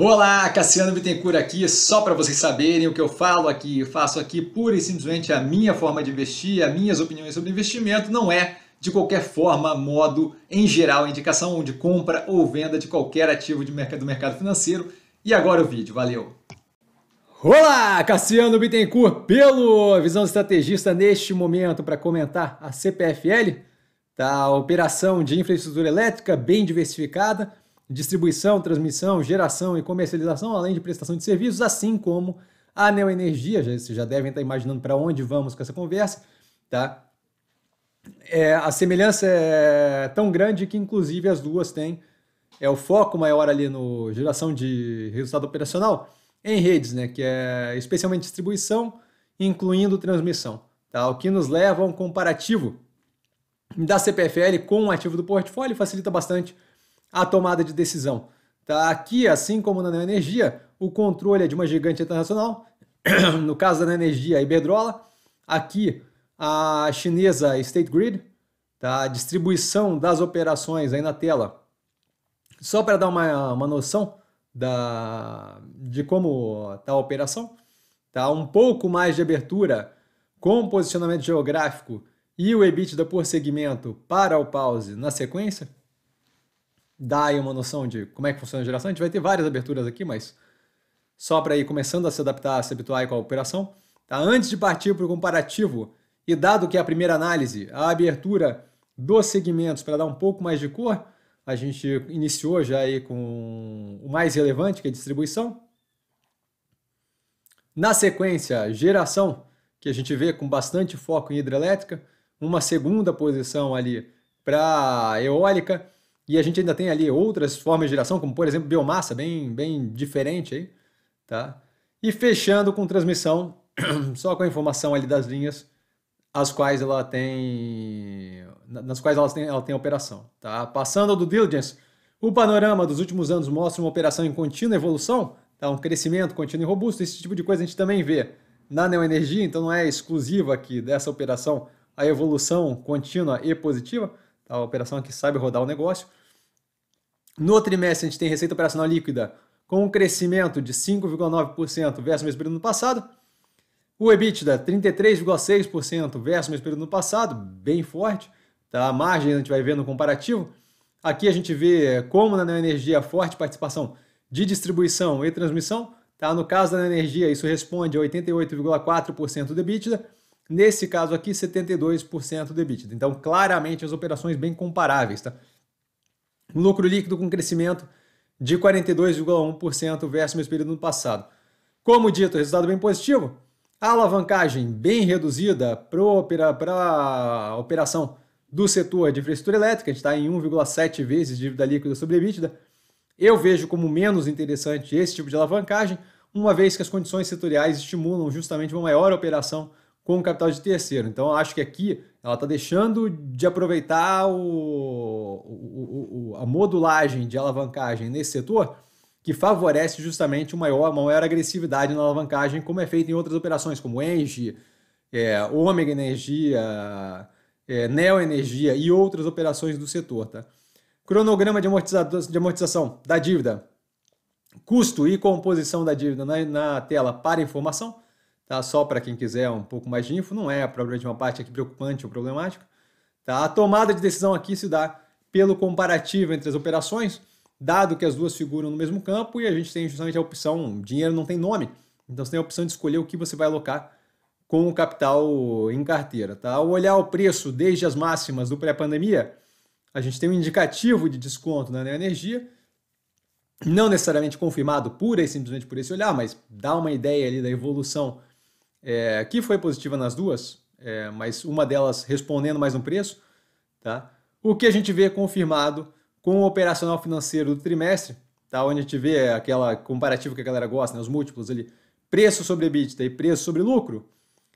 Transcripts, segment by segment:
Olá, Cassiano Bittencourt aqui, só para vocês saberem o que eu falo aqui, eu faço aqui pura e simplesmente a minha forma de investir, as minhas opiniões sobre investimento, não é de qualquer forma, modo, em geral, indicação de compra ou venda de qualquer ativo de mercado, do mercado financeiro. E agora o vídeo, valeu! Olá, Cassiano Bittencourt pelo Visão Estrategista neste momento para comentar a CPFL, da tá? operação de infraestrutura elétrica bem diversificada, distribuição, transmissão, geração e comercialização, além de prestação de serviços, assim como a neoenergia. Já, vocês já devem estar imaginando para onde vamos com essa conversa, tá? É, a semelhança é tão grande que, inclusive, as duas têm é o foco maior ali no geração de resultado operacional em redes, né? Que é especialmente distribuição, incluindo transmissão, tá? O que nos leva a um comparativo da CPFL com o ativo do portfólio facilita bastante a tomada de decisão. Tá? Aqui, assim como na energia, o controle é de uma gigante internacional, no caso da energia, a Iberdrola, aqui a chinesa State Grid, tá? a distribuição das operações aí na tela. Só para dar uma, uma noção da, de como está a operação, tá? um pouco mais de abertura com posicionamento geográfico e o EBITDA por segmento para o pause na sequência, dar aí uma noção de como é que funciona a geração. A gente vai ter várias aberturas aqui, mas só para ir começando a se adaptar, a se habituar com a operação. Tá? Antes de partir para o comparativo, e dado que é a primeira análise, a abertura dos segmentos para dar um pouco mais de cor, a gente iniciou já aí com o mais relevante, que é distribuição. Na sequência, geração, que a gente vê com bastante foco em hidrelétrica, uma segunda posição ali para eólica, e a gente ainda tem ali outras formas de geração, como por exemplo biomassa, bem, bem diferente aí, tá? E fechando com transmissão, só com a informação ali das linhas, as quais ela tem, nas quais ela tem, ela tem operação, tá? Passando ao do diligence, o panorama dos últimos anos mostra uma operação em contínua evolução, tá? um crescimento contínuo e robusto. Esse tipo de coisa a gente também vê na Neoenergia, então não é exclusiva aqui dessa operação a evolução contínua e positiva, tá? a operação que sabe rodar o negócio. No trimestre, a gente tem receita operacional líquida com um crescimento de 5,9% versus o mesmo período no passado. O EBITDA, 33,6% versus o mesmo período no passado, bem forte. Tá? A margem a gente vai ver no comparativo. Aqui a gente vê como na energia é forte participação de distribuição e transmissão. Tá? No caso da energia isso responde a 88,4% do EBITDA. Nesse caso aqui, 72% do EBITDA. Então, claramente, as operações bem comparáveis. Tá? Lucro líquido com crescimento de 42,1% versus o mesmo período no passado. Como dito, resultado bem positivo. A alavancagem bem reduzida para a operação do setor de infraestrutura elétrica, a gente está em 1,7 vezes dívida líquida sobre EBITDA. Eu vejo como menos interessante esse tipo de alavancagem, uma vez que as condições setoriais estimulam justamente uma maior operação com capital de terceiro. Então, acho que aqui ela está deixando de aproveitar o, o, o, a modulagem de alavancagem nesse setor, que favorece justamente uma maior, uma maior agressividade na alavancagem, como é feito em outras operações, como Engie, é, Ômega Energia, é, Neo Energia e outras operações do setor. Tá? Cronograma de, de amortização da dívida. Custo e composição da dívida na, na tela para informação tá? só para quem quiser um pouco mais de info, não é provavelmente uma parte aqui preocupante ou problemática. Tá? A tomada de decisão aqui se dá pelo comparativo entre as operações, dado que as duas figuram no mesmo campo, e a gente tem justamente a opção, dinheiro não tem nome, então você tem a opção de escolher o que você vai alocar com o capital em carteira. Tá? Ao olhar o preço desde as máximas do pré-pandemia, a gente tem um indicativo de desconto na energia, não necessariamente confirmado pura e simplesmente por esse olhar, mas dá uma ideia ali da evolução é, que foi positiva nas duas, é, mas uma delas respondendo mais um preço, tá? O que a gente vê confirmado com o operacional financeiro do trimestre, tá? Onde a gente vê aquela comparativo que a galera gosta, né? Os múltiplos ali, preço sobre EBITDA e preço sobre lucro,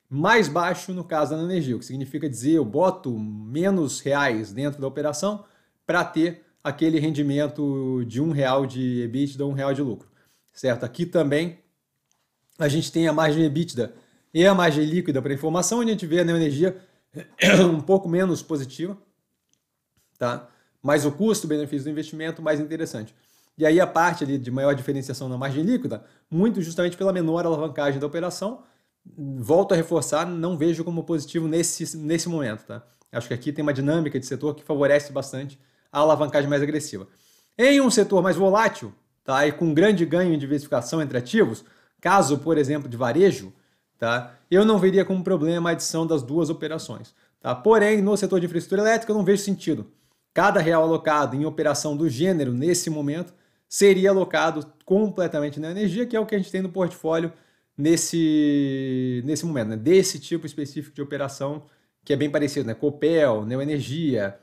mais baixo no caso da energia, o que significa dizer eu boto menos reais dentro da operação para ter aquele rendimento de um real de EBITDA, um real de lucro, certo? Aqui também a gente tem a margem EBITDA e a é margem líquida para informação, onde a gente vê a energia um pouco menos positiva, tá? mas o custo-benefício do investimento mais interessante. E aí a parte ali de maior diferenciação na margem líquida, muito justamente pela menor alavancagem da operação, volto a reforçar, não vejo como positivo nesse, nesse momento. Tá? Acho que aqui tem uma dinâmica de setor que favorece bastante a alavancagem mais agressiva. Em um setor mais volátil, tá? e com grande ganho em diversificação entre ativos, caso, por exemplo, de varejo, Tá? Eu não veria como problema a adição das duas operações. Tá? Porém, no setor de infraestrutura elétrica, eu não vejo sentido. Cada real alocado em operação do gênero nesse momento seria alocado completamente na energia, que é o que a gente tem no portfólio nesse, nesse momento, né? desse tipo específico de operação, que é bem parecido, né? Copel, Neoenergia,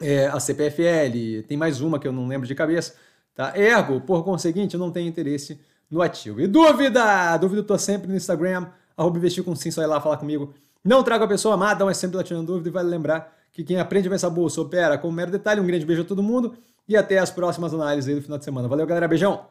é, a CPFL, tem mais uma que eu não lembro de cabeça. Tá? Ergo, por conseguinte, eu não tenho interesse no ativo. E dúvida? Dúvida eu tô sempre no Instagram, arroba investir com sim, só ir lá falar comigo. Não traga a pessoa amada, mas sempre latindo dúvida e vale lembrar que quem aprende vai essa bolsa opera com um mero detalhe. Um grande beijo a todo mundo e até as próximas análises aí do final de semana. Valeu, galera. Beijão!